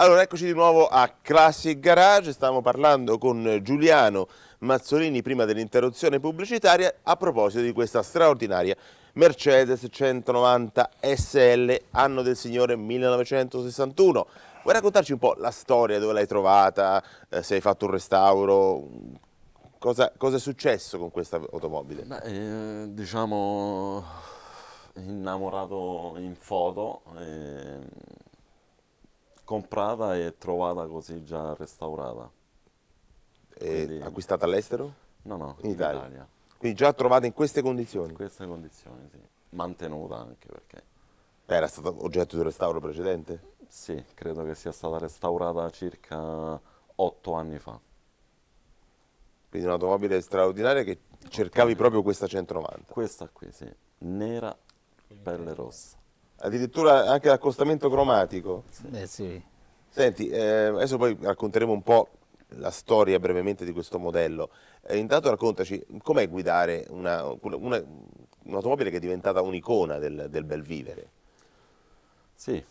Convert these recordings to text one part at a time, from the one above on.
Allora, eccoci di nuovo a Classic Garage, stavamo parlando con Giuliano Mazzolini prima dell'interruzione pubblicitaria a proposito di questa straordinaria Mercedes 190 SL, anno del signore 1961. Vuoi raccontarci un po' la storia, dove l'hai trovata, eh, se hai fatto un restauro, cosa, cosa è successo con questa automobile? Beh, eh, diciamo innamorato in foto... Eh comprata e trovata così già restaurata. Quindi... acquistata all'estero? No, no, in, in Italia. Italia. Quindi già trovata in queste condizioni? In queste condizioni, sì. Mantenuta anche perché. Eh, era stata oggetto di un restauro precedente? Sì, credo che sia stata restaurata circa otto anni fa. Quindi un'automobile straordinaria che cercavi proprio questa 190. Questa qui, sì, nera, pelle rossa addirittura anche l'accostamento cromatico. Eh sì. Senti, eh, adesso poi racconteremo un po' la storia brevemente di questo modello. Eh, intanto raccontaci com'è guidare un'automobile che è diventata un'icona del, del bel vivere. Sì.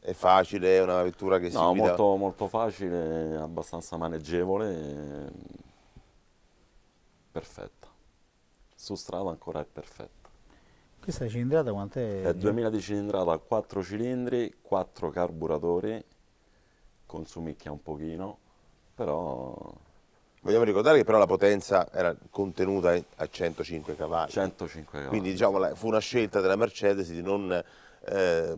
È facile, è una vettura che no, si guida... No, molto, molto facile, abbastanza maneggevole, perfetta. Su strada ancora è perfetta. Questa cilindrata quant'è? È 2000 di cilindrata, 4 cilindri, 4 carburatori, consumicchia un pochino, però... Vogliamo ricordare che però la potenza era contenuta a 105 cavalli. 105 cavalli. Quindi diciamo, fu una scelta della Mercedes di non eh,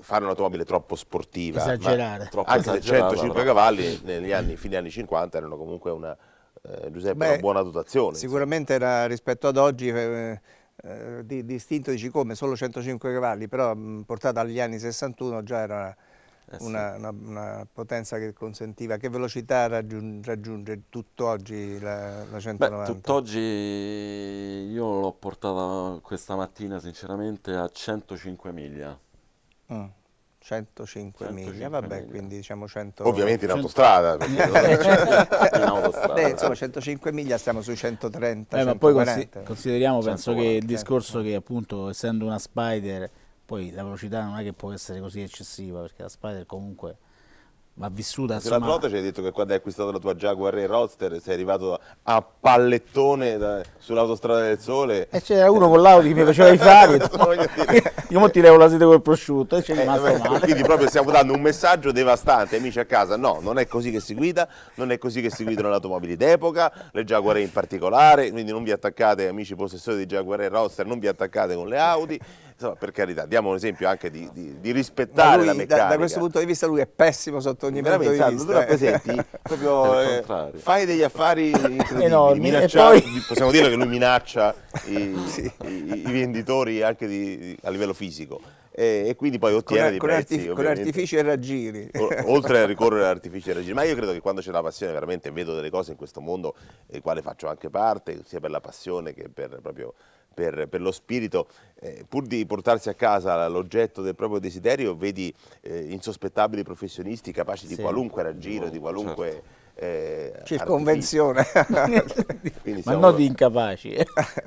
fare un'automobile troppo sportiva. Esagerare. Troppo anche se 105 cavalli negli anni, fine anni 50 erano comunque una, eh, Giuseppe, Beh, una buona dotazione. Sicuramente era, rispetto ad oggi... Eh, eh, di, di, istinto dici come, solo 105 cavalli, però mh, portata agli anni 61 già era eh sì. una, una, una, potenza che consentiva, che velocità raggiunge, raggiunge tutt'oggi la, la 190? tutt'oggi io l'ho portata questa mattina sinceramente a 105 miglia. Mm. 105, miglia, vabbè, miglia. quindi diciamo 100... Ovviamente in autostrada, eh, certo. in autostrada. Beh, insomma 105 miglia stiamo sui 130, eh, Ma poi consi consideriamo, 140, penso che il certo. discorso eh. che appunto essendo una Spider, poi la velocità non è che può essere così eccessiva, perché la Spider comunque ma vissuta insomma... L'altra volta ci hai detto che quando hai acquistato la tua Jaguar e Roadster sei arrivato a pallettone da, sull'autostrada del sole. E c'era uno con l'Audi che mi faceva i fari. Io mo ti levo la sede col prosciutto e ci eh, rimasto eh, male. Quindi proprio stiamo dando un messaggio devastante, amici a casa, no, non è così che si guida, non è così che si guidano le automobili d'epoca, le Jaguar in particolare, quindi non vi attaccate, amici possessori di Jaguar e Roadster, non vi attaccate con le Audi insomma, per carità, diamo un esempio anche di, di, di rispettare lui, la meccanica. Da, da, questo punto di vista lui è pessimo sotto ogni Veramente, punto di vista. Tu eh. rappresenti proprio, eh, fai degli affari enormi. Minaccia, poi... Possiamo dire che lui minaccia i, sì. i, i venditori anche di, a livello fisico. E, e, quindi poi ottiene con, dei con prezzi artif con artifici e raggiri o, oltre a ricorrere ad artifici e raggiri ma io credo che quando c'è la passione veramente vedo delle cose in questo mondo del eh, quale faccio anche parte sia per la passione che per proprio per, per lo spirito, eh, pur di portarsi a casa l'oggetto del proprio desiderio, vedi eh, insospettabili professionisti capaci di sì. qualunque raggiro, no, di qualunque... Certo. Eh, circonvenzione ma non di incapaci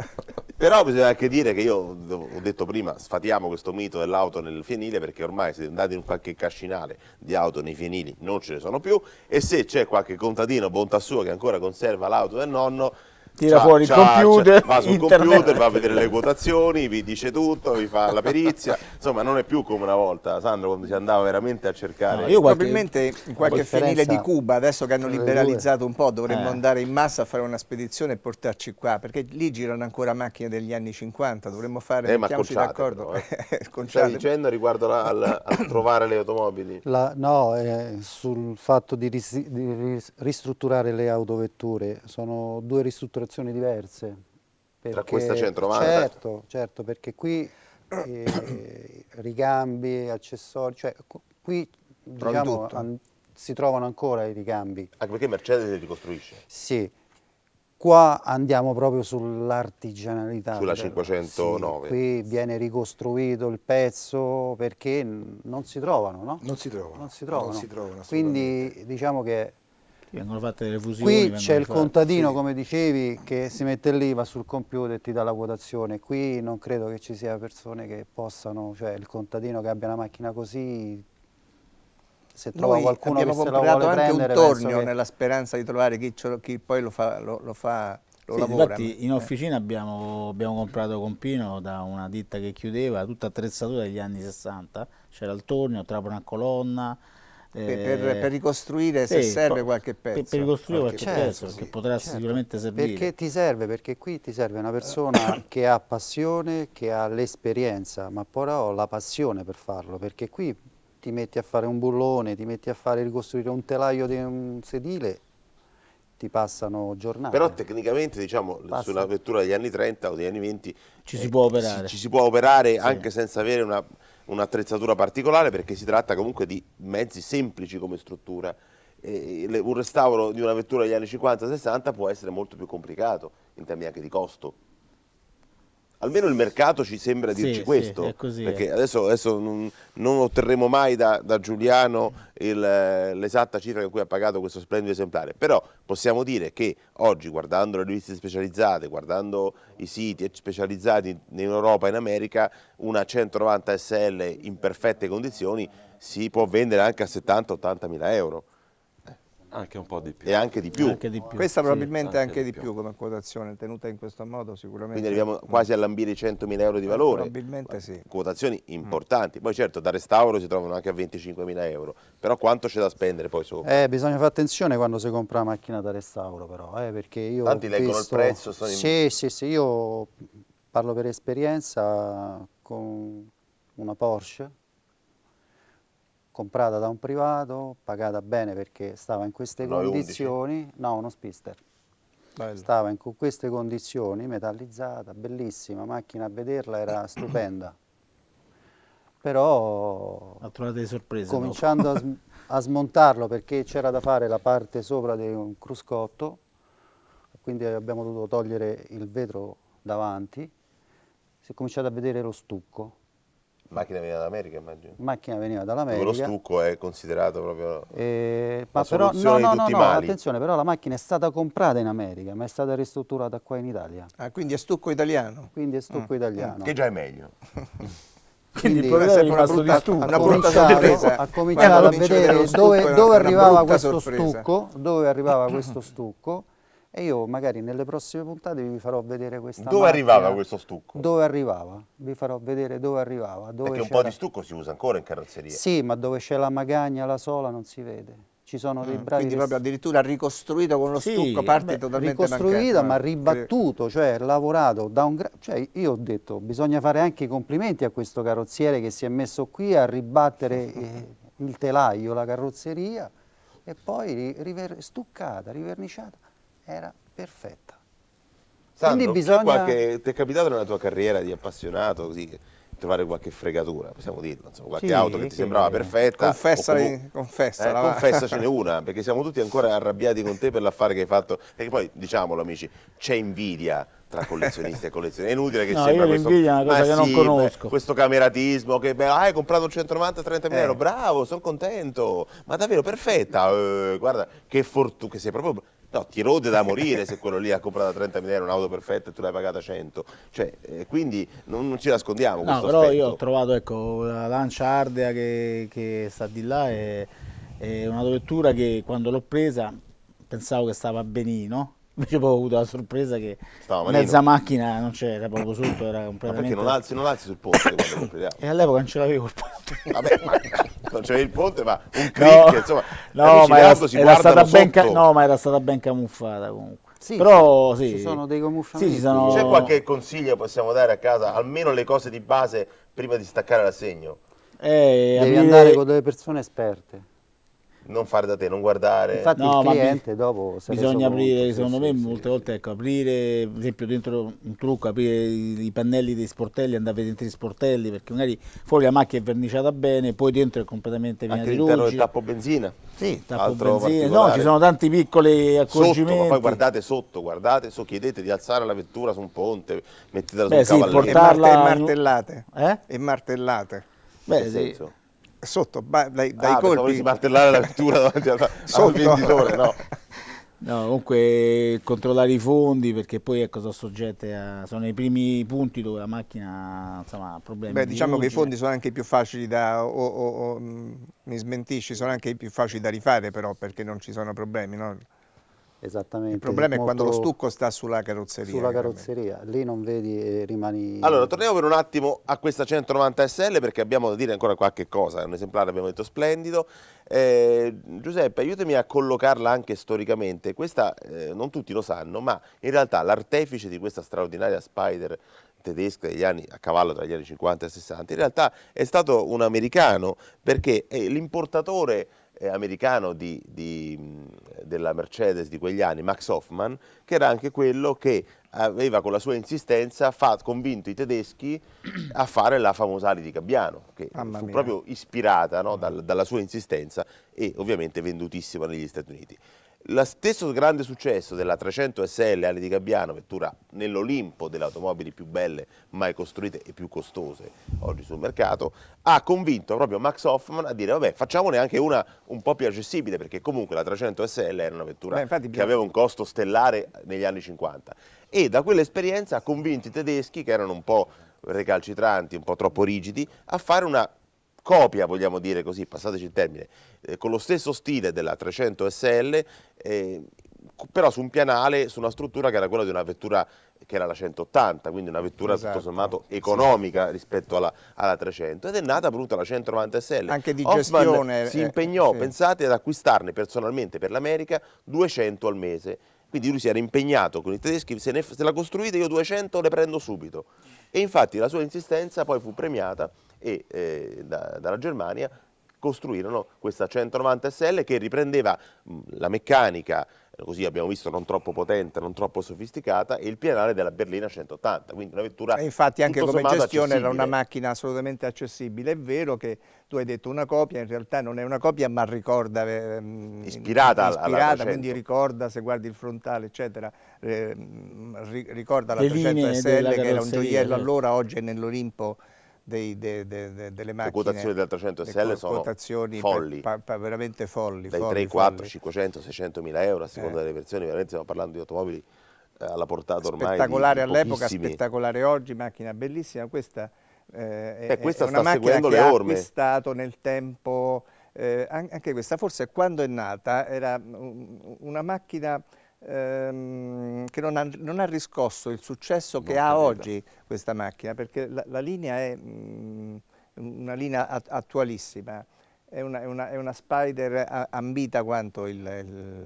però bisogna anche dire che io ho detto prima sfatiamo questo mito dell'auto nel fienile perché ormai se andate in qualche cascinale di auto nei fienili non ce ne sono più e se c'è qualche contadino bontà sua che ancora conserva l'auto del nonno tira fuori il computer, va sul internet. computer, va a vedere le quotazioni, vi dice tutto, vi fa la perizia, insomma non è più come una volta, Sandro, quando si andava veramente a cercare. No, io qualche, Probabilmente in qualche fienile di Cuba, adesso che hanno liberalizzato un po', dovremmo eh. andare in massa a fare una spedizione e portarci qua, perché lì girano ancora macchine degli anni 50, dovremmo fare, eh, mettiamoci d'accordo. Però, eh. Stai dicendo riguardo la, al, al, trovare le automobili? La, no, eh, sul fatto di, ris di ris ristrutturare le autovetture, sono due ristrutturazioni situazioni diverse. Perché, Tra questa centromana? Certo, certo, perché qui eh, rigambi, accessori, cioè qui diciamo, an, si trovano ancora i rigambi. Anche perché Mercedes li ricostruisce? Sì. Qua andiamo proprio sull'artigianalità. Sulla 509. Sì, qui viene ricostruito il pezzo perché non si trovano, no? Non si trovano. Non si trovano. Non si trovano Quindi diciamo che vengono fatte delle fusioni. Qui c'è il fatte, contadino, sì. come dicevi, che si mette lì, va sul computer e ti dà la quotazione. Qui non credo che ci sia persone che possano, cioè il contadino che abbia una macchina così, se trova Noi qualcuno che se la vuole anche un tornio che... nella speranza di trovare chi, lo, chi poi lo fa, lo, lo fa sì, infatti in officina abbiamo, abbiamo, comprato con Pino da una ditta che chiudeva tutta attrezzatura degli anni 60, c'era il tornio, trapano a colonna, per, per, eh, per, ricostruire se sì, serve qualche pezzo. Per, ricostruire qualche, certo, pezzo, sì, che potrà certo. sicuramente servire. Perché ti serve? Perché qui ti serve una persona che ha passione, che ha l'esperienza, ma però la passione per farlo, perché qui ti metti a fare un bullone, ti metti a fare ricostruire un telaio di un sedile ti passano giornate. Però tecnicamente, diciamo, Passa. su una vettura degli anni 30 o degli anni 20 ci eh, si può operare, ci, ci si può operare sì. anche senza avere una un'attrezzatura particolare perché si tratta comunque di mezzi semplici come struttura. un restauro di una vettura degli anni 50-60 può essere molto più complicato in termini anche di costo almeno il mercato ci sembra dirci sì, questo, sì, così, perché eh. adesso, adesso non, non, otterremo mai da, da Giuliano eh, l'esatta cifra con cui ha pagato questo splendido esemplare, però possiamo dire che oggi guardando le riviste specializzate, guardando i siti specializzati in Europa e in America, una 190 SL in perfette condizioni si può vendere anche a 70-80 mila euro. Anche un po' di più. E anche di più. Anche di più. Questa probabilmente anche, anche di, più. più. come quotazione, tenuta in questo modo sicuramente. Quindi arriviamo mm. quasi a lambire i 100.000 euro di eh, valore. Probabilmente sì. Quotazioni mm. importanti. Poi certo da restauro si trovano anche a 25.000 euro, però quanto c'è da spendere poi sopra? Eh, bisogna fare attenzione quando si compra una macchina da restauro però, eh, perché io... Tanti visto... leggono il prezzo, sono in... Sì, sì, sì, io parlo per esperienza con una Porsche comprata da un privato, pagata bene perché stava in queste Noi condizioni, 11. no uno spister, Bello. stava in queste condizioni, metallizzata, bellissima, macchina a vederla era stupenda, però ha trovato delle sorprese cominciando a, a smontarlo perché c'era da fare la parte sopra di un cruscotto, quindi abbiamo dovuto togliere il vetro davanti, si è cominciato a vedere lo stucco, Macchina veniva dall'America, immagino. Macchina veniva dall'America. Lo stucco è considerato proprio eh, ma però, no, no, no, no, attenzione, però la macchina è stata comprata in America, ma è stata ristrutturata qua in Italia. Ah, quindi è stucco italiano. Quindi è stucco mm. italiano. Che già è meglio. quindi, quindi è sempre una brutta, stucco. Una brutta sorpresa. Ha cominciato a vedere dove, dove, arrivava questo sorpresa. stucco, dove arrivava questo stucco e io magari nelle prossime puntate vi farò vedere questa Dove macchina, arrivava questo stucco? Dove arrivava, vi farò vedere dove arrivava. Dove Perché un po' di stucco si usa ancora in carrozzeria. Sì, ma dove c'è la magagna, la sola, non si vede ci sono ah, dei bravi. Quindi proprio addirittura ricostruito con lo sì, stucco, parte beh, totalmente ricostruita ma ribattuto, cioè lavorato da un... Cioè io ho detto, bisogna fare anche i complimenti a questo carrozziere che si è messo qui a ribattere eh, il telaio, la carrozzeria e poi river... stuccata, riverniciata era perfetta. Sandro, Quindi bisogna... Qualche... ti è capitato nella tua carriera di appassionato così, trovare qualche fregatura, possiamo dirlo, insomma, qualche sì, auto che ti sembrava che... Eh, perfetta. Confessa, comunque, confessa. Eh, confessacene una, perché siamo tutti ancora arrabbiati con te per l'affare che hai fatto, E poi diciamolo amici, c'è invidia tra collezionisti e collezionisti, è inutile che no, sembra questo, una cosa che sì, non conosco. questo cameratismo, che ah, hai comprato un 190 30 mila eh. euro, bravo, sono contento, ma davvero perfetta, eh, guarda che fortuna, che sei proprio No, ti rode da morire se quello lì ha comprato 30.000 euro un'auto perfetta e tu l'hai pagata 100. Cioè, eh, quindi non, non, ci nascondiamo. No, però aspetto. io ho trovato ecco, la Lancia Ardea che, che sta di là, è, è un'autovettura che quando l'ho presa pensavo che stava benino. Invece poi ho avuto la sorpresa che Stava mezza macchina non c'era proprio sotto, era completamente... Ma perché non alzi, non alzi sul ponte quando compriamo? Ah. E all'epoca non ce l'avevo il ponte. Vabbè, ma non c'era cioè il ponte, ma un click, no, insomma, no, ma era, era stata ben, no, ma era stata ben camuffata comunque. Sì, Però sì. ci sono dei camuffamenti. Sì, sono... C'è qualche consiglio possiamo dare a casa, almeno le cose di base prima di staccare l'assegno? Eh, Devi andare con delle persone esperte non fare da te, non guardare. Infatti no, il cliente dopo bisogna aprire, molto, secondo sì, me, sì, molte sì. volte ecco, aprire, per esempio dentro un trucco, aprire i, i pannelli dei sportelli, andare dentro gli sportelli, perché magari fuori la macchina è verniciata bene, poi dentro è completamente piena Anche di luce. del tappo benzina. Sì, tappo benzina. No, ci sono tanti piccoli accorgimenti. Sotto, poi guardate sotto, guardate, so, chiedete di alzare la vettura su un ponte, mettetela Beh, su un sì, cavalletto. Portarla... E martellate. Eh? E martellate. Beh, sì. Senso? sotto, dai, dai ah, colpi. smartellare la vettura davanti al, al venditore, no. No, comunque controllare i fondi perché poi ecco, sono soggette a, sono i primi punti dove la macchina insomma, ha problemi. Beh, diciamo di che i fondi sono anche i più facili da, o, o, o, mm, mi smentisci, sono anche i più facili da rifare però perché non ci sono problemi. No? Esattamente. Il problema è quando lo stucco sta sulla carrozzeria. Sulla carrozzeria, lì non vedi e rimani... Allora, torniamo per un attimo a questa 190 SL perché abbiamo da dire ancora qualche cosa, è un esemplare abbiamo detto splendido. Eh, Giuseppe, aiutami a collocarla anche storicamente. Questa, eh, non tutti lo sanno, ma in realtà l'artefice di questa straordinaria Spider tedesca degli anni a cavallo tra gli anni 50 e 60, in realtà è stato un americano perché l'importatore eh, americano di, di, della Mercedes di quegli anni, Max Hoffman, che era anche quello che aveva con la sua insistenza fatto, convinto i tedeschi a fare la famosa Ali di Gabbiano, che Mamma fu mia. proprio ispirata no, mm. dal, dalla sua insistenza e ovviamente vendutissima negli Stati Uniti. Lo stesso grande successo della 300 SL Ali di Gabbiano, vettura nell'Olimpo delle automobili più belle mai costruite e più costose oggi sul mercato, ha convinto proprio Max Hoffman a dire vabbè facciamone anche una un po' più accessibile perché comunque la 300 SL era una vettura Beh, infatti, che aveva un costo stellare negli anni 50 e da quell'esperienza ha convinto i tedeschi che erano un po' recalcitranti, un po' troppo rigidi, a fare una copia, vogliamo dire così, passateci il termine, eh, con lo stesso stile della 300 SL, eh, però su un pianale, su una struttura che era quella di una vettura che era la 180, quindi una vettura esatto. tutto sommato economica sì. rispetto alla, alla, 300 ed è nata appunto la 190 SL. Anche di Hoffman gestione. si eh, impegnò, sì. pensate, ad acquistarne personalmente per l'America 200 al mese. Quindi lui si era impegnato con i tedeschi, se, ne, se la costruite io 200 le prendo subito. E infatti la sua insistenza poi fu premiata e eh, da, dalla Germania costruirono questa 190 SL che riprendeva mm, la meccanica, eh, così abbiamo visto non troppo potente, non troppo sofisticata, e il pianale della Berlina 180, quindi una vettura e Infatti anche come gestione era una macchina assolutamente accessibile, è vero che tu hai detto una copia, in realtà non è una copia ma ricorda, eh, mm, ispirata, ispirata quindi ricorda se guardi il frontale eccetera, eh, mm, ricorda la Le 300 SL che era un gioiello allora, oggi è nell'Olimpo dei, de, de, de, delle macchine. Le quotazioni della 300 SL sono folli. Per, pa, veramente folli. Dai folli, 3, 4, folli. 500, 600 mila euro a seconda eh. delle versioni, veramente stiamo parlando di automobili eh, alla portata ormai. Spettacolare all'epoca, spettacolare oggi, macchina bellissima. Questa, eh, eh, questa è una macchina che ha acquistato nel tempo, eh, anche questa forse quando è nata era una macchina ehm, che non ha, non ha, riscosso il successo non che ha oggi questa macchina, perché la, la linea è mh, mm, una linea at attualissima, è una, è, una, è una, Spider ambita quanto il,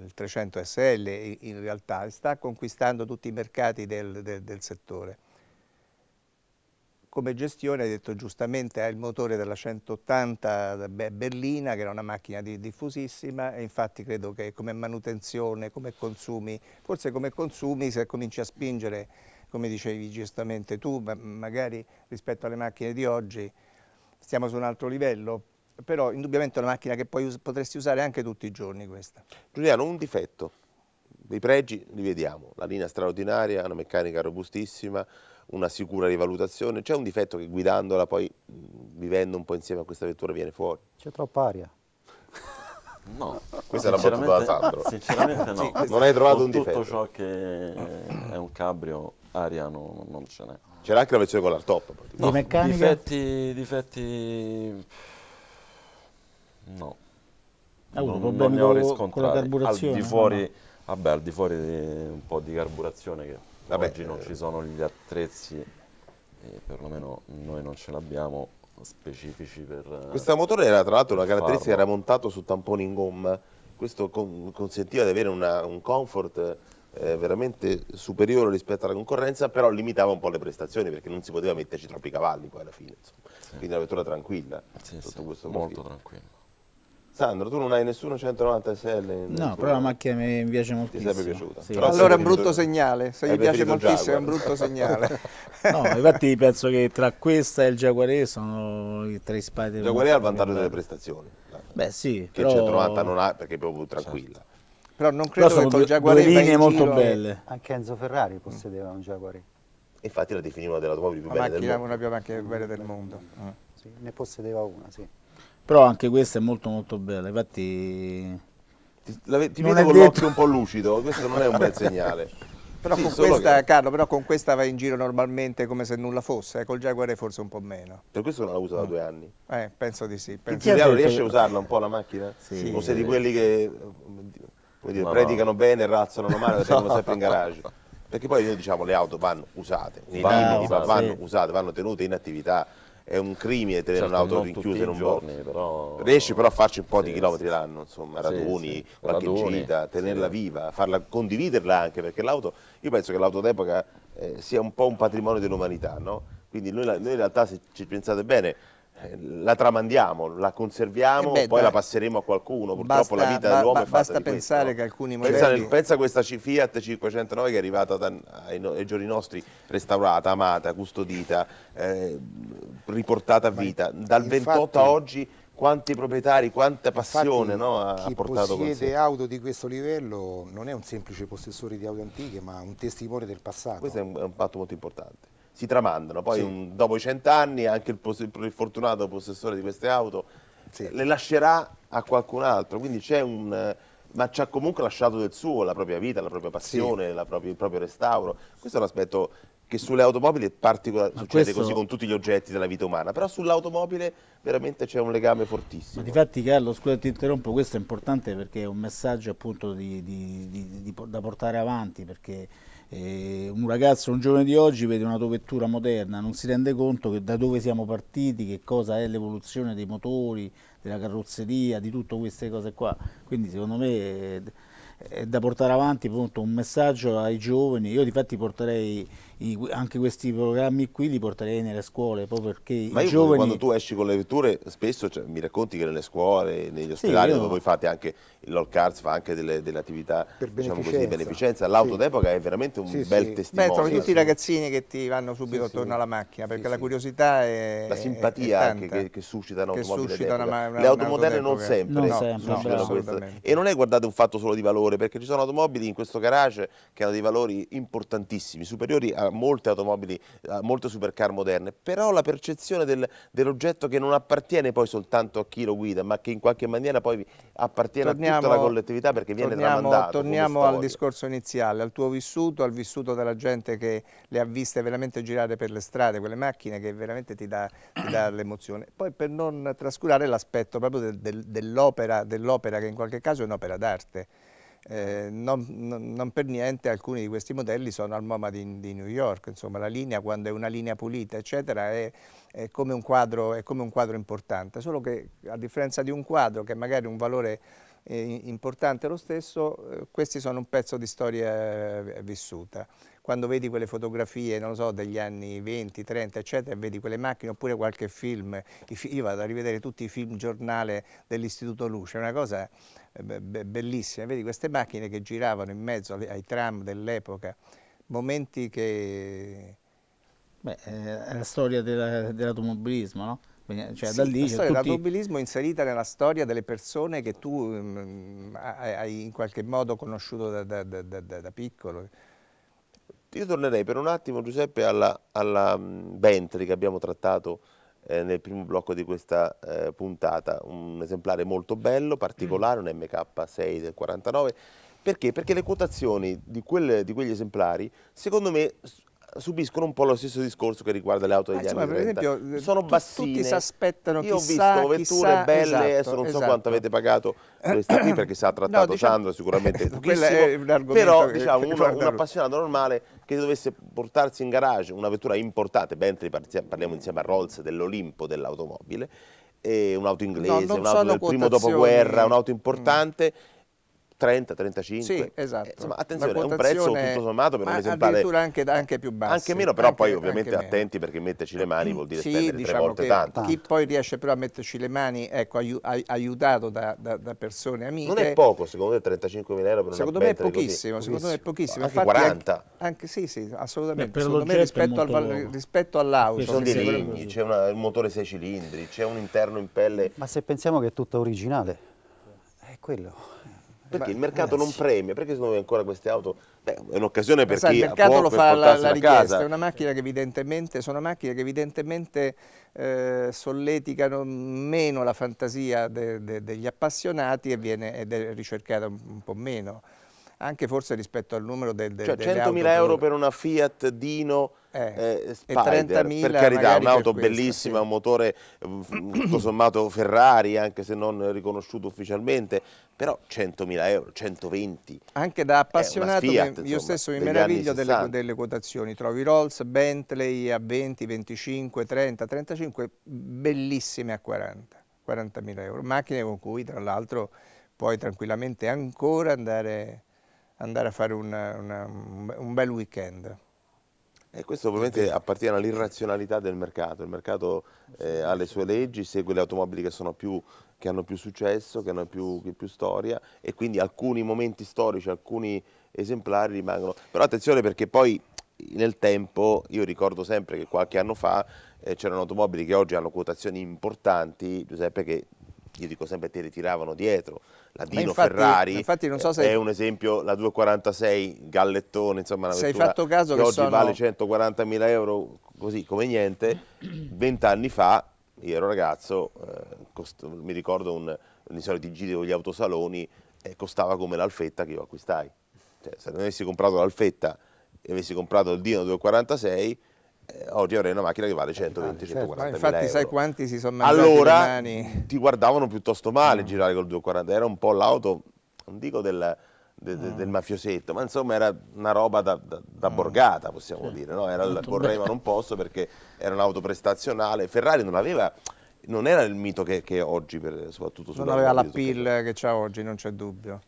il 300 SL in realtà, sta conquistando tutti i mercati del, del, del settore come gestione, hai detto giustamente, ha il motore della 180 berlina, che era una macchina diffusissima e infatti credo che come manutenzione, come consumi, forse come consumi se cominci a spingere, come dicevi giustamente tu, ma magari rispetto alle macchine di oggi stiamo su un altro livello, però indubbiamente è una macchina che poi potresti usare anche tutti i giorni questa. Giuliano, un difetto, i pregi li vediamo, la linea straordinaria, una meccanica robustissima, una sicura rivalutazione? C'è un difetto che guidandola poi, vivendo un po' insieme a questa vettura, viene fuori? C'è troppa aria. No, questa no, è la battuta da Sandro. Sinceramente no. Sì, non hai trovato un difetto. tutto ciò che è un cabrio, aria no, non ce n'è. C'era anche la versione con l'altop. No, meccanica? Difetti, difetti... No. Ah, non, non ne ho riscontrati. Al di fuori, no? vabbè, al di fuori di un po' di carburazione che Vabbè, Oggi non eh, ci sono gli attrezzi, eh, perlomeno noi non ce l'abbiamo specifici per... Eh, Questa motora era tra l'altro una caratteristica farlo. era montato su tamponi in gomma, questo consentiva di avere una, un comfort eh, veramente superiore rispetto alla concorrenza, però limitava un po' le prestazioni perché non si poteva metterci troppi cavalli poi alla fine, sì. quindi una vettura tranquilla, sì, sì, molto tranquilla. Sandro, tu non hai nessuno 190 SL? No, però la macchina mi piace moltissimo. Ti è piaciuta? Sì. Allora è un brutto segnale, se gli piace moltissimo è un brutto segnale. no, infatti penso che tra questa e il Jaguaré sono i tre spade. Il Jaguaré ha il vantaggio delle prestazioni. Beh sì, Che però... il 190 non ha perché è proprio tranquilla. Però non credo però che il Jaguaré due linee molto belle. Anche Enzo Ferrari possedeva un Jaguaré. Infatti la definiva una delle automobili più belle del mondo. Una macchina più bella del mondo. ne possedeva una, sì. Però anche questa è molto molto bella, infatti... Ti, la, ti vedo con l'occhio un po' lucido, questo non è un bel segnale. però, sì, con questa, che... Carlo, però con questa vai in giro normalmente come se nulla fosse, eh, col Jaguar forse un po' meno. Per questo non la usa da mm. due anni? Eh, penso di sì. Penso. Il riesce a usarla un po' la macchina? Sì. O sei di quelli che dire, predicano no. bene, razzano male, la tengono sempre in garage? Perché poi noi diciamo le auto vanno usate, nei vanno, limiti, vanno, vanno sì. usate, vanno tenute in attività è un crimine tenere certo, un'auto rinchiusa in un giorni, box. Però... Riesci però a farci un po' di sì, chilometri l'anno, insomma, raduni, sì, qualche raduni, gita, tenerla viva, farla, condividerla anche, perché l'auto, io penso che l'auto d'epoca eh, sia un po' un patrimonio dell'umanità, no? Quindi noi, noi in realtà, se ci pensate bene, la tramandiamo, la conserviamo, eh beh, poi dai. la passeremo a qualcuno. Purtroppo basta, la vita dell'uomo è fatta Basta pensare questo, che alcuni modelli... Pensa, pensa a questa Fiat 509 che è arrivata da, ai, ai, giorni nostri, restaurata, amata, custodita, eh, riportata a vita. Dal infatti, 28 a oggi quanti proprietari, quanta passione infatti, no, ha chi portato con sé. Chi possiede auto di questo livello non è un semplice possessore di auto antiche, ma un testimone del passato. Questo è un, fatto molto importante si tramandano. Poi sì. dopo i cent'anni anche il, pos il fortunato possessore di queste auto sì. le lascerà a qualcun altro. Quindi c'è un ma ci ha comunque lasciato del suo, la propria vita, la propria passione, sì. la propria, il proprio restauro. Questo è un aspetto che sulle automobili è particolare, succede questo... così con tutti gli oggetti della vita umana, però sull'automobile veramente c'è un legame fortissimo. Ma difatti Carlo, scusa ti interrompo, questo è importante perché è un messaggio appunto di, di, di, da portare avanti, perché eh, un ragazzo, un giovane di oggi vede un'autovettura moderna, non si rende conto che da dove siamo partiti, che cosa è l'evoluzione dei motori, della carrozzeria, di tutte queste cose qua. Quindi secondo me è, è da portare avanti appunto, un messaggio ai giovani. Io di fatti porterei i, anche questi programmi qui li porterei nelle scuole, proprio perché Ma i giovani... quando tu esci con le vetture, spesso cioè, mi racconti che nelle scuole, negli ospedali, sì, io... voi fate anche, l'Olcars fa anche delle, delle attività diciamo così, di beneficenza, l'auto sì. d'epoca è veramente un sì, bel sì. testimone. Beh, trovi tutti i ragazzini che ti vanno subito attorno alla macchina, perché la curiosità è La simpatia è anche che, che suscita Le auto moderne non sempre, non sempre no, no, E non è, guardate, un fatto solo di valore, perché ci sono automobili in questo garage che hanno dei valori importantissimi, superiori a molte automobili, a eh, molte supercar moderne, però la percezione del, dell'oggetto che non appartiene poi soltanto a chi lo guida, ma che in qualche maniera poi appartiene torniamo, a tutta la collettività perché viene torniamo, tramandato. Torniamo al discorso iniziale, al tuo vissuto, al vissuto della gente che le ha viste veramente girare per le strade, quelle macchine che veramente ti dà, dà l'emozione. Poi per non trascurare l'aspetto proprio del, del, dell'opera dell che in qualche caso è un'opera d'arte eh, non, non, non, per niente alcuni di questi modelli sono al MoMA di, di New York, insomma la linea quando è una linea pulita eccetera è, è, come quadro, è, come un quadro, importante, solo che a differenza di un quadro che magari un valore importante lo stesso, eh, questi sono un pezzo di storia eh, vissuta. Quando vedi quelle fotografie, non so, degli anni 20, 30, eccetera, e vedi quelle macchine, oppure qualche film, io vado a rivedere tutti i film giornale dell'Istituto Luce, è una cosa eh, bellissima, vedi queste macchine che giravano in mezzo ai tram dell'epoca, momenti che... Beh, è la storia dell'automobilismo, no? Eh, cioè, sì, da lì, cioè, L'automobilismo tutti... è inserita nella storia delle persone che tu mh, mm, hai in qualche modo conosciuto da, da, da, da, piccolo. Io tornerei per un attimo, Giuseppe, alla, alla mm, Bentley che abbiamo trattato eh, nel primo blocco di questa eh, puntata. Un esemplare molto bello, particolare, mm. un MK6 del 49. Perché? Perché le quotazioni di, quelle, di quegli esemplari, secondo me, subiscono un po' lo stesso discorso che riguarda le auto ah, degli ah, anni insomma, Per Esempio, eh, sono bassine. Tutti si aspettano chissà, Io ho visto vetture chissà, belle, esatto, adesso non esatto. so quanto avete esatto. pagato questa qui perché si ha trattato no, diciamo, sicuramente pochissimo, però diciamo che, uno, un appassionato normale che dovesse portarsi in garage una vettura importante, Bentley parliamo insieme a Rolls dell'Olimpo dell'automobile, un'auto inglese, no, un'auto del primo dopoguerra, un'auto importante mm 30, 35. Sì, esatto. Insomma, attenzione, è un prezzo tutto sommato per un esemplare. Addirittura anche, anche più basso. Anche meno, però anche, poi ovviamente attenti perché metterci le mani vuol dire sì, spendere diciamo tre volte tanto. Chi poi riesce però a metterci le mani, ecco, aiutato da, da, da persone amiche. Non è poco, secondo te 35 mila euro per secondo una Secondo me è pochissimo, secondo me è pochissimo. Anche Infatti, 40. Anche, sì, sì, assolutamente. Beh, secondo me rispetto, al, rispetto all'auto. Ci sono dei legni, c'è un motore 6 cilindri, c'è un interno in pelle. Ma se pensiamo che è tutto originale, è quello perché ma, il mercato ragazzi. non premia? Perché secondo me ancora queste auto... Beh, è un'occasione per Pensate, chi Il mercato lo fa la, la richiesta, sono macchine che evidentemente eh, solleticano meno la fantasia de, de, degli appassionati e viene ed è ricercata un, un po' meno anche forse rispetto al numero del, del, cioè, 100.000 euro per una Fiat Dino eh, eh, Spider, per carità, un'auto bellissima, sì. un motore mm, tutto sommato Ferrari, anche se non riconosciuto ufficialmente, però 100.000 euro, 120. Anche da appassionato eh, Fiat, insomma, io stesso mi meraviglio delle, delle, quotazioni, trovi Rolls, Bentley a 20, 25, 30, 35, bellissime a 40, 40.000 euro, macchine con cui tra l'altro puoi tranquillamente ancora andare andare a fare una, una, un bel weekend. E questo ovviamente appartiene all'irrazionalità del mercato, il mercato eh, ha le sue leggi, segue le automobili che, più, che hanno più successo, che hanno più, che più, storia e quindi alcuni momenti storici, alcuni esemplari rimangono. Però attenzione perché poi nel tempo, io ricordo sempre che qualche anno fa eh, c'erano automobili che oggi hanno quotazioni importanti, Giuseppe, che io dico sempre le tiravano dietro, la Dino infatti, Ferrari infatti so se... è un esempio, la 246 Gallettone, insomma una sei fatto caso che, che oggi sono... vale 140.000 euro così come niente, vent'anni fa io ero ragazzo, eh, costo, mi ricordo un, nei soliti giri con gli autosaloni, eh, costava come l'alfetta che io acquistai. Cioè, se non avessi comprato l'alfetta e avessi comprato il Dino 246 eh, oggi avrei una macchina che vale 120 certo, 140 infatti euro. sai quanti si sono mangiati allora domani. ti guardavano piuttosto male no. Mm. girare col 240 era un po' l'auto non dico del, de, no. del, mm. mafiosetto ma insomma era una roba da, da, da no. Mm. borgata possiamo sì. dire no? era, correvano un posto perché era un'auto prestazionale Ferrari non aveva non era il mito che, che oggi per, soprattutto sulla non aveva la pill che c'ha oggi non c'è dubbio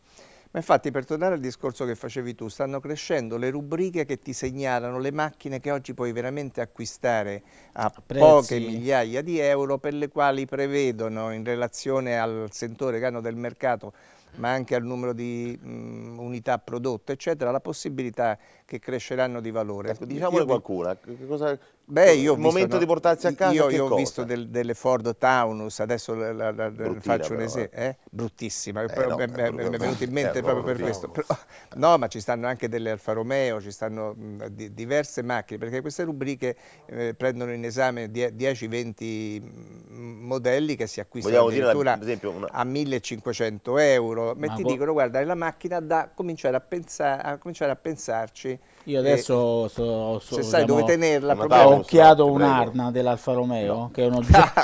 ma infatti, per tornare al discorso che facevi tu, stanno crescendo le rubriche che ti segnalano le macchine che oggi puoi veramente acquistare a, a poche migliaia di euro, per le quali prevedono, in relazione al sentore che hanno del mercato, ma anche al numero di mh, mm, unità prodotte, eccetera, la possibilità che cresceranno di valore. Ecco, diciamole qualcuna, cosa, Beh, io il momento visto, di portarsi a casa. Io, io ho visto del, delle Ford Taunus, adesso la, la, la, faccio un esempio. Eh. eh? Bruttissima, eh, no, mi è, venuto in mente eh, proprio per questo. Però, no, ma ci stanno anche delle Alfa Romeo, ci stanno mh, mm, di, diverse macchine, perché queste rubriche eh, prendono in esame 10-20 modelli che si acquistano Vogliamo addirittura la, una... a 1500 euro Ma e ti dicono guarda è la macchina da cominciare a, pensare, a, cominciare a pensarci io adesso so, so, se sai dove tenerla ho occhiato un'arna dell'Alfa Romeo che è un oggetto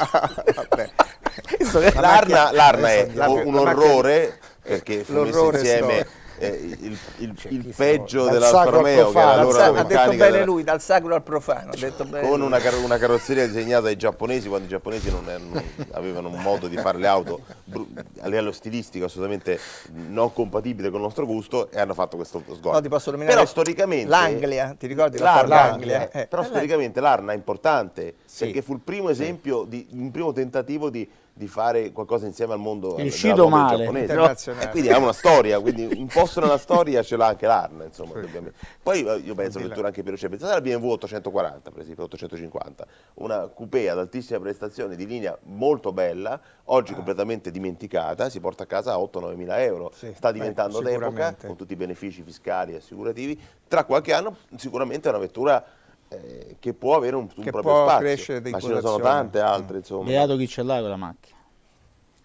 l'arna, è, un orrore perché l'orrore insieme eh, il, il, cioè, il, peggio dell'Alfa Romeo che era l'ora ha detto bene lui dal sacro al profano con una, car una, carrozzeria disegnata dai giapponesi quando i giapponesi non, erano, non avevano un modo di fare le auto a livello stilistico assolutamente non compatibile con il nostro gusto e hanno fatto questo sgorgo no, però storicamente l'Anglia ti ricordi l'Anglia eh, eh. però eh, storicamente l'Arna è importante sì. perché fu il primo esempio sì. di un primo tentativo di di fare qualcosa insieme al mondo, è eh, uscito male, giapponese. No? E quindi ha una storia, quindi un posto nella storia ce l'ha anche l'Arna, insomma, Poi eh, io penso che tu anche veloce, pensate alla BMW 840, per esempio, 850, una coupé ad altissima prestazione di linea molto bella, oggi ah. completamente dimenticata, si porta a casa a 8-9 mila euro, sì, sta diventando d'epoca, con tutti i benefici fiscali e assicurativi, tra qualche anno sicuramente è una vettura eh, che può avere un, un che proprio può spazio. Crescere ma ce ne sono tante altre, insomma. Beato chi ce l'ha quella macchina.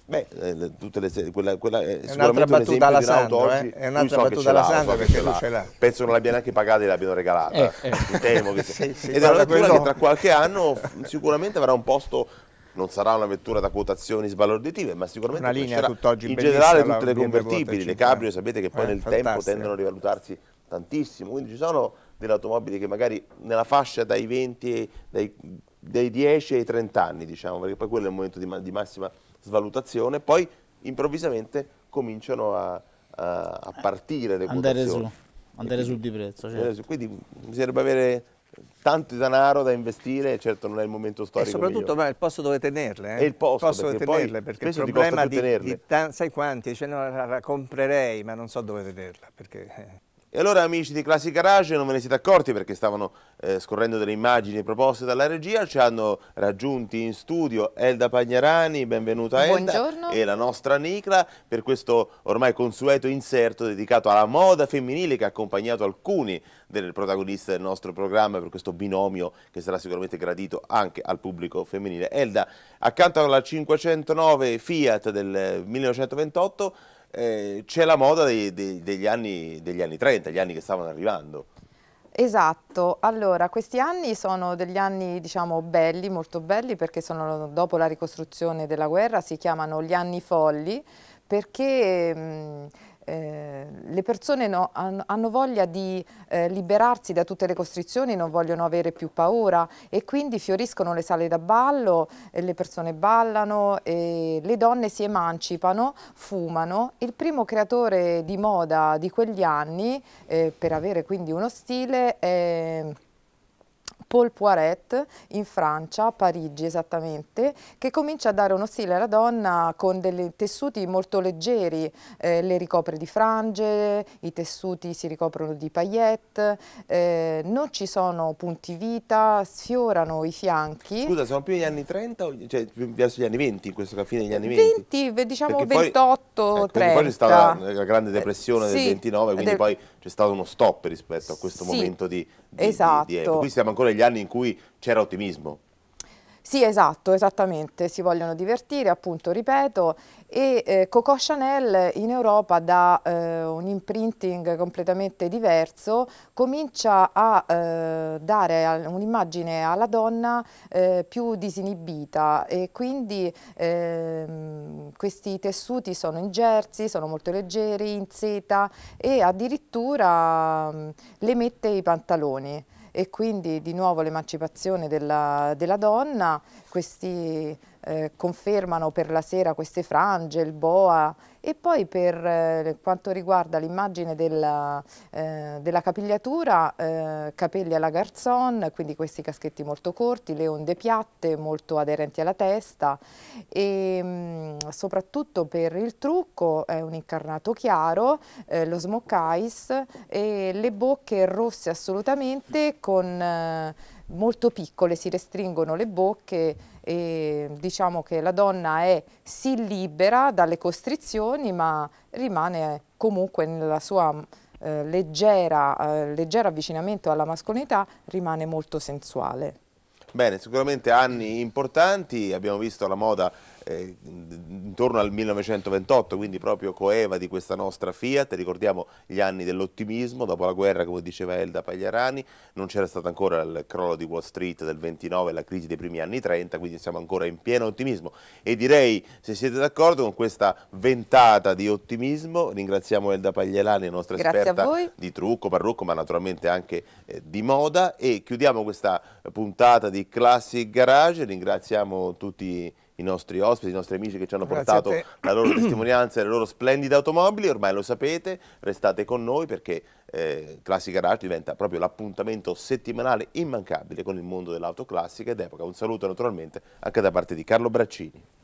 Beh, eh, tutte le, quella, quella è, è sicuramente un esempio alla di Sandro, oggi, eh? È un'altra so battuta alla Sandro so perché lui ce l'ha. Penso non l'abbiano neanche pagata e l'abbiano regalata. Eh, eh. Temo che sì, sì, Ed è una vettura quello... che tra qualche anno sicuramente avrà un posto non sarà una vettura da quotazioni sbalorditive, ma sicuramente una linea tutt'oggi in generale tutte le convertibili, le cabrio, sapete che poi eh, nel fantastico. tempo tendono a rivalutarsi tantissimo, quindi ci sono delle automobili che magari nella fascia dai 20, dai, dai 10 ai 30 anni, diciamo, perché poi quello è il momento di, di massima svalutazione, poi improvvisamente cominciano a, a, a eh, partire le andare Su, andare sul di prezzo. Certo. Quindi bisognerebbe avere tanto denaro da investire, certo non è il momento storico. E soprattutto ma il posto dove tenerle. Eh? È il posto, posto dove tenerle, perché il problema di, di, di sai quanti, cioè, no, la, la comprerei ma non so dove tenerla. Perché... Eh, e allora amici di Classic Garage non ve ne siete accorti perché stavano eh, scorrendo delle immagini proposte dalla regia, ci hanno raggiunti in studio Elda Pagnarani, benvenuta Elda Buongiorno. e la nostra Nicla per questo ormai consueto inserto dedicato alla moda femminile che ha accompagnato alcuni delle protagoniste del nostro programma per questo binomio che sarà sicuramente gradito anche al pubblico femminile. Elda, accanto alla 509 Fiat del 1928 eh, eh, c'è la moda dei, dei, degli, anni, degli anni 30, gli anni che stavano arrivando. Esatto, allora questi anni sono degli anni diciamo belli, molto belli perché sono dopo la ricostruzione della guerra, si chiamano gli anni folli perché mh, mm, eh, le persone no, hanno voglia di eh, liberarsi da tutte le costrizioni, non vogliono avere più paura e quindi fioriscono le sale da ballo, eh, le persone ballano, le donne si emancipano, fumano. Il primo creatore di moda di quegli anni, eh, per avere quindi uno stile, è Paul Poiret in Francia, a Parigi esattamente, che comincia a dare uno stile alla donna con dei tessuti molto leggeri, eh, le ricopre di frange, i tessuti si ricoprono di paillette, eh, non ci sono punti vita, sfiorano i fianchi. Scusa, sono più negli anni 30 o cioè, verso gli anni 20 in questo, alla fine degli anni 20? 20, diciamo perché 28, poi, 30. Poi eh, c'è stata la, la grande depressione del sì, 29, quindi del... poi c'è stato uno stop rispetto a questo sì. momento di di, esatto. di, di Qui eh, esatto. siamo ancora negli anni in cui c'era ottimismo. Sì, esatto, esattamente, si vogliono divertire, appunto, ripeto, e eh, Coco Chanel in Europa da eh, un imprinting completamente diverso comincia a eh, dare un'immagine alla donna eh, più disinibita e quindi ehm, questi tessuti sono in jersey, sono molto leggeri, in seta e addirittura mh, mm, le mette i pantaloni e quindi di nuovo l'emancipazione della, della donna, questi eh, confermano per la sera queste frange, il boa e poi per eh, quanto riguarda l'immagine della, eh, della, capigliatura, eh, capelli alla garzon, quindi questi caschetti molto corti, le onde piatte molto aderenti alla testa e mh, mm, soprattutto per il trucco è un incarnato chiaro, eh, lo smoke eyes e le bocche rosse assolutamente con eh, molto piccole, si restringono le bocche e diciamo che la donna è sì libera dalle costrizioni ma rimane comunque nella sua eh, leggera, eh, leggero avvicinamento alla mascolinità rimane molto sensuale. Bene, sicuramente anni importanti, abbiamo visto la moda eh, intorno al 1928, quindi proprio coeva di questa nostra Fiat, ricordiamo gli anni dell'ottimismo, dopo la guerra come diceva Elda Pagliarani, non c'era stato ancora il crollo di Wall Street del 29 la crisi dei primi anni 30, quindi siamo ancora in pieno ottimismo e direi se siete d'accordo con questa ventata di ottimismo ringraziamo Elda Pagliarani, la nostra Grazie esperta di trucco, parrucco ma naturalmente anche eh, di moda e chiudiamo questa puntata di Classic Garage, ringraziamo tutti i nostri ospiti, i nostri amici che ci hanno Grazie portato la loro testimonianza e le loro splendide automobili, ormai lo sapete, restate con noi perché eh, Classic Garage diventa proprio l'appuntamento settimanale immancabile con il mondo dell'auto classica ed epoca. Un saluto naturalmente anche da parte di Carlo Braccini.